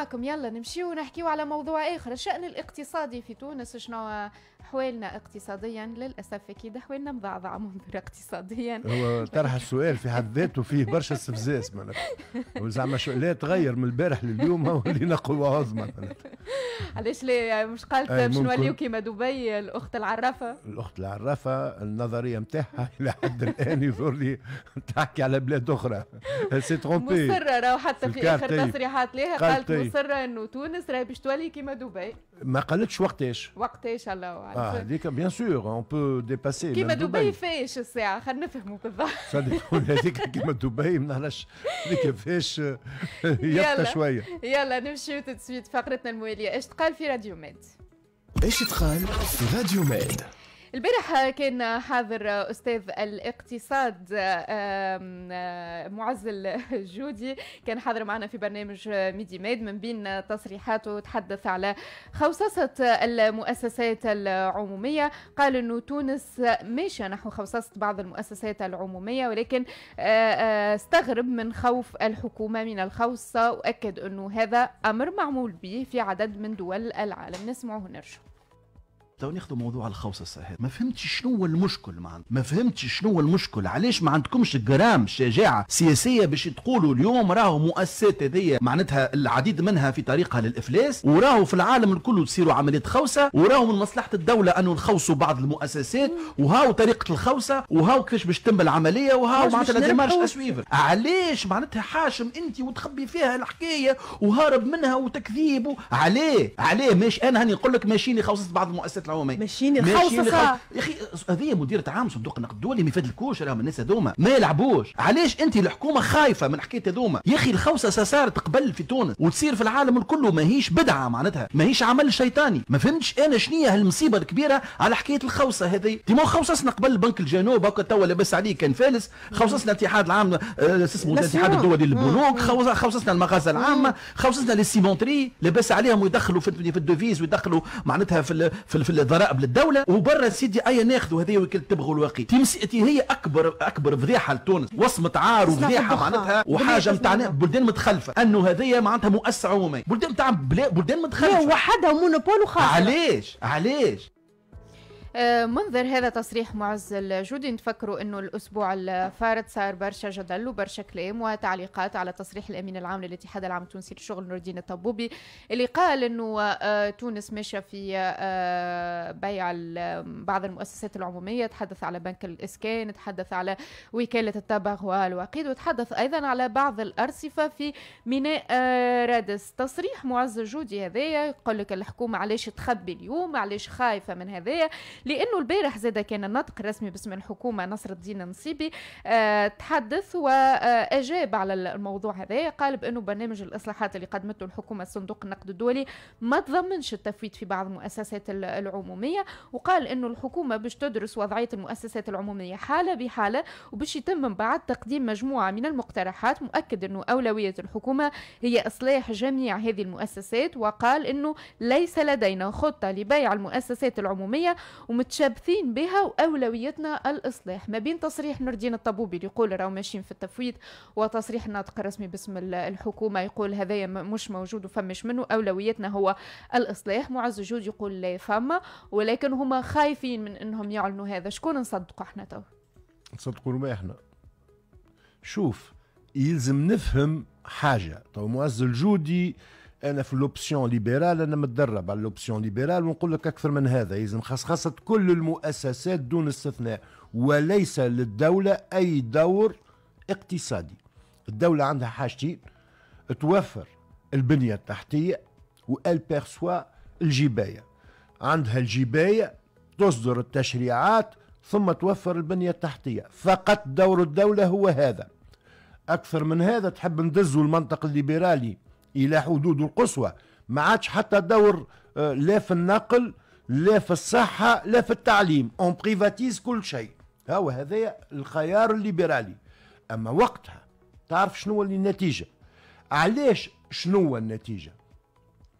هاكم يلا نمشي ونحكيو على موضوع اخر الشان الاقتصادي في تونس شنو حوالنا اقتصاديا للاسف اكيد حوالنا مضعضع منظر اقتصاديا هو طرح السؤال في حد ذاته فيه برشا استفزاز معناتها زعما لا تغير من البارح لليوم ولينا قوى عظمى معناتها علاش لا مش قالت باش نوليو كيما دبي الاخت العرافه الاخت العرافه النظريه نتاعها الى حد الان يظهر لي تحكي على بلاد اخرى سي ترومبي مصره راهو حتى في اخر تصريحات ليها قالت مصره انه تونس راهي باش تولي كيما دبي ما قالتش وقتاش وقتاش الله اعلم اه هذيك بيان سور اون بو ديباسي كيما دبي فاش الساعه خلينا نفهموا بالضبط صدق هذيك كيما دبي ما نعرفش هذيك فاش يبقى شويه يلا نمشيو تسويت فقرتنا المواليه ايش تقال في راديو ميد ايش تقال في راديو ميد البارح كان حاضر استاذ الاقتصاد معزل جودي كان حاضر معنا في برنامج ميدي ميد من بين تصريحاته تحدث على خوصصة المؤسسات العمومية قال أنه تونس ماشية نحو خوصصة بعض المؤسسات العمومية ولكن استغرب من خوف الحكومة من الخوصة وأكد أنه هذا أمر معمول به في عدد من دول العالم نسمعه نرجو تو ناخذ موضوع الخوصصه هذا ما فهمتش شنو هو المشكل ما ما فهمتش شنو هو المشكل علاش ما عندكمش جرام شجاعه سياسيه باش تقولوا اليوم راهو مؤسسات هذيا معناتها العديد منها في طريقها للافلاس وراهو في العالم الكل تصيروا عمليات خوصه وراهو من مصلحه الدوله انه نخوصوا بعض المؤسسات وهاو طريقه الخوصه وهاو كيفاش باش تتم العمليه وهاو معناتها لازم ديمارش اسويفر علاش معناتها حاشم انت وتخبي فيها الحكايه وهارب منها وتكذيب علاه علاه مش انا هاني نقول لك ماشيني خوصت بعض المؤسسات يطلعوا مي ماشيين الخوصصه يا اخي هذه مديرة عام صندوق النقد الدولي ما الكوش راهم الناس هذوما ما يلعبوش علاش انت الحكومه خايفه من حكايه هذوما يا اخي الخوصصه صارت قبل في تونس وتصير في العالم الكل ماهيش بدعه معناتها ماهيش عمل شيطاني ما فهمتش انا شنية هالمصيبه الكبيره على حكايه الخوصه هذه ما خوصصنا قبل بنك الجنوب هكا توا لاباس عليه كان فالس خوصصنا الاتحاد العام آه، اسمه الاتحاد الدولي للبنوك خوصصنا المغازه العامه خوصصنا لي سيمونتري لاباس عليهم ويدخلوا في الدوفيز ويدخلوا معناتها في في الضرائب للدوله وبرا سيدي اي ناخذوا هذه وكل تبغوا الواقي تمسئتي هي اكبر اكبر فضيحه لتونس وصمه عار وفضيحه معناتها وحاجه نتاع بلدان متخلفه انه هذه معناتها مؤسسه عموميه بلدان نتاع بلدان متخلفه وحدها مونوبول وخاصه علاش علاش آه، منظر هذا تصريح معز الجودي نتفكروا انه الاسبوع الفارط صار برشا جدل وبرشا كلام وتعليقات على تصريح الامين العام للاتحاد العام التونسي للشغل نور الدين الطبوبي اللي قال انه آه، تونس ماشيه في آه، بيع بعض المؤسسات العموميه تحدث على بنك الاسكان تحدث على وكاله الطبغ والوقيد وتحدث ايضا على بعض الارصفه في ميناء رادس تصريح معز الجودي هذايا يقول لك الحكومه علاش تخبي اليوم علاش خايفه من هذايا لانه البارح زاد كان النطق الرسمي باسم الحكومه نصر الدين النصيبي آه، تحدث واجاب على الموضوع هذا قال بانه برنامج الاصلاحات اللي قدمته الحكومه صندوق النقد الدولي ما تضمنش التفويت في بعض المؤسسات العموميه وقال انه الحكومه باش تدرس وضعيه المؤسسات العموميه حاله بحاله وباش يتم من بعد تقديم مجموعه من المقترحات مؤكد انه اولويه الحكومه هي اصلاح جميع هذه المؤسسات وقال انه ليس لدينا خطه لبيع المؤسسات العموميه ومتشابثين بها واولويتنا الاصلاح ما بين تصريح نور الدين الطبوبي اللي يقول راهو ماشيين في التفويض وتصريح الناطق الرسمي باسم الحكومه يقول هذايا مش موجود وفمش منه اولويتنا هو الاصلاح معز جود يقول لا فما ولكن هما خايفين من انهم يعلنوا هذا شكون نصدقوا احنا تو نصدقوا ما احنا شوف يلزم نفهم حاجه تو معز الجودي انا في لوبسيون ليبرال انا متدرب على لوبسيون ليبرال ونقول لك اكثر من هذا يلزم خصخصه كل المؤسسات دون استثناء وليس للدوله اي دور اقتصادي الدوله عندها حاجتين توفر البنيه التحتيه وال بيرسوا الجبايه عندها الجبايه تصدر التشريعات ثم توفر البنيه التحتيه فقط دور الدوله هو هذا اكثر من هذا تحب ندزوا المنطق الليبرالي الى حدود القصوى ما عادش حتى دور آه، لا في النقل لا في الصحة لا في التعليم اون بريفاتيز كل شيء ها هذا الخيار الليبرالي اما وقتها تعرف شنو اللي النتيجة علاش شنو النتيجة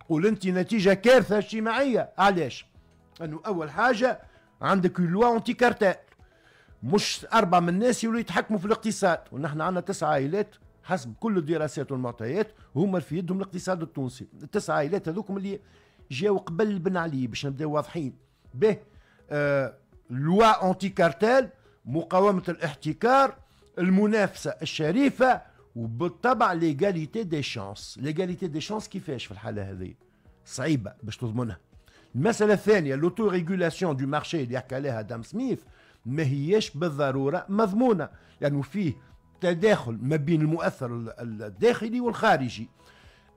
قول انت نتيجة كارثة اجتماعية علاش انه اول حاجة عندك لوا اونتي كارتال مش أربعة من الناس يولوا يتحكموا في الاقتصاد ونحن عندنا تسعة عائلات حسب كل الدراسات والمعطيات هما في يدهم الاقتصاد التونسي التسعة عائلات هذوكم اللي جاو قبل بن علي باش نبداو واضحين به آه، لوا اونتي كارتيل مقاومه الاحتكار المنافسه الشريفه وبالطبع ليغاليتي دي شانس ليغاليتي دي شانس كيفاش في الحاله هذه صعيبه باش تضمنها المساله الثانيه لوتو ريغولاسيون دو مارشي اللي حكى عليها دام سميث ما هيش بالضروره مضمونه لانه يعني فيه تداخل ما بين المؤثر الداخلي والخارجي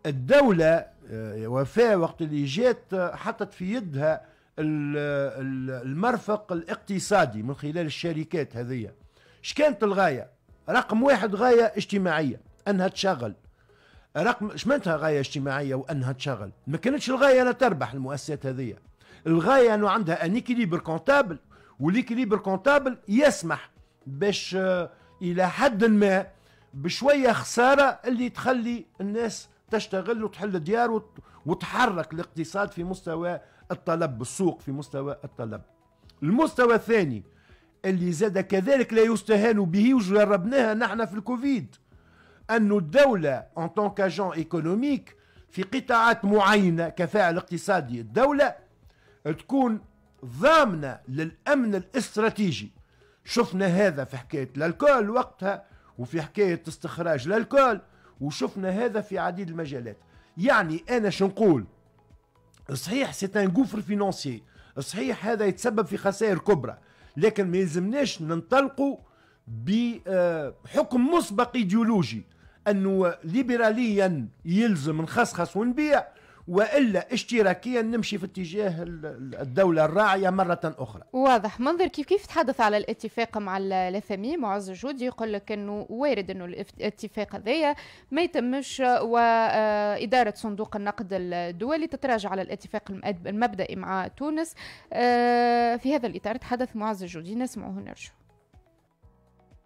الدولة آه، وفاء وقت اللي جات آه، حطت في يدها المرفق الاقتصادي من خلال الشركات هذية اش كانت الغاية رقم واحد غاية اجتماعية أنها تشغل رقم اش معناتها غاية اجتماعية وأنها تشغل ما كانتش الغاية أنها تربح المؤسسات هذية الغاية أنه عندها أن إكيليبر كونتابل والإكيليبر كونتابل يسمح باش آه الى حد ما بشويه خساره اللي تخلي الناس تشتغل وتحل ديار وتحرك الاقتصاد في مستوى الطلب السوق في مستوى الطلب المستوى الثاني اللي زاد كذلك لا يستهان به وجربناها نحن في الكوفيد أن الدولة ان طون كاجون ايكونوميك في قطاعات معينة كفاعل اقتصادي الدولة تكون ضامنة للأمن الاستراتيجي شفنا هذا في حكاية الألكول وقتها وفي حكاية استخراج الألكول وشفنا هذا في عديد المجالات يعني أنا شنقول صحيح سي ان غوفر فينانسي صحيح هذا يتسبب في خسائر كبرى لكن ما يلزمناش ننطلقوا بحكم آه، مسبق ايديولوجي انه ليبراليا يلزم نخسخس ونبيع والا اشتراكيا نمشي في اتجاه الدوله الراعيه مره اخرى. واضح منظر كيف كيف تحدث على الاتفاق مع الافامي معز جودي يقول لك انه وارد انه الاتفاق هذايا ما يتمش واداره صندوق النقد الدولي تتراجع على الاتفاق المبدئي مع تونس آه، في هذا الاطار تحدث معز جودي نسمعه نرجو.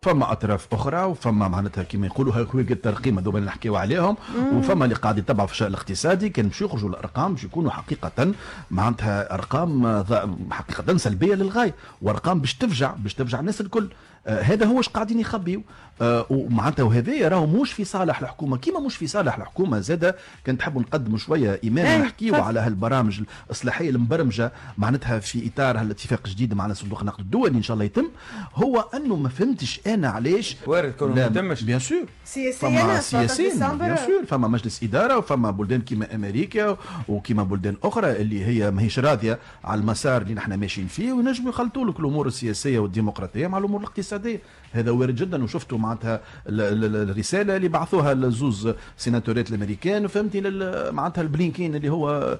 فما اطراف اخرى وفما معناتها كما يقولوا هكويك الترقيم هذوما اللي نحكيو عليهم وفما اللي قاعد يتبع في الشان الاقتصادي كان باش يخرجوا الارقام باش يكونوا حقيقه معناتها ارقام حقيقه سلبيه للغايه وارقام باش تفجع باش تفجع الناس الكل آه، هذا هو قاعدين يخبيو آه، ومعناتها وهذا راهو مش في صالح الحكومه كيما مش في صالح الحكومه زاد كان تحبوا نقدم شويه ايمان إيه، نحكيو على هالبرامج الاصلاحيه المبرمجه معناتها في اطار هالاتفاق الجديد مع صندوق النقد الدولي ان شاء الله يتم هو انه ما فهمتش انا علاش وارد كون ما يتمش بيان سور سياسيا سياسيين بيان سور فما مجلس اداره وفما بلدان كيما امريكا وكيما بلدان اخرى اللي هي ماهيش راضيه على المسار اللي نحن ماشيين فيه وينجموا يخلطوا لك الامور السياسيه والديمقراطيه مع الامور الاقتصاديه الاقتصاديه هذا وارد جدا وشفتوا معناتها الرساله اللي بعثوها الزوز سيناتورات الامريكان فهمتي معناتها البلينكين اللي هو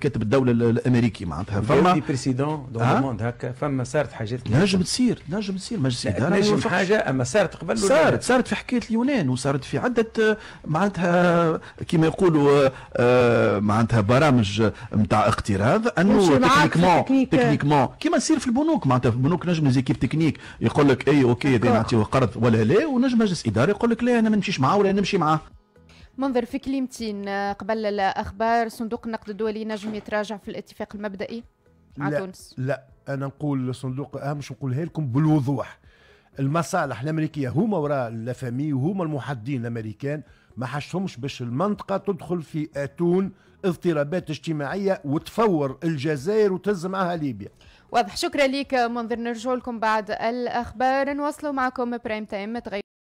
كاتب الدوله الامريكي معناتها فما في بريسيدون دون الموند هكا فما صارت حاجات نجم تصير نجم تصير مجلس اداره نجم حاجه اما صارت قبل صارت صارت في حكايه اليونان وصارت في عده معناتها كما يقولوا آه، معناتها برامج نتاع اقتراض انه تكنيكمون تكنيكمون كما يصير في البنوك معناتها في البنوك نجم ليزيكيب تكنيك يقول لك لك اي اوكي دي نعطيوه قرض ولا لا ونجم مجلس اداري يقول لك لا انا ما نمشيش معاه ولا نمشي معاه منظر في كلمتين قبل الاخبار صندوق النقد الدولي نجم يتراجع في الاتفاق المبدئي مع لا تونس لا انا نقول الصندوق اهم مش نقولها لكم بالوضوح المصالح الامريكيه هما وراء لافامي وهما المحدين الامريكان ما حشهمش باش المنطقه تدخل في اتون اضطرابات اجتماعيه وتفور الجزائر وتهز معها ليبيا واضح شكرا لك منذر نرجع لكم بعد الاخبار نواصلوا معكم برايم تايم تغير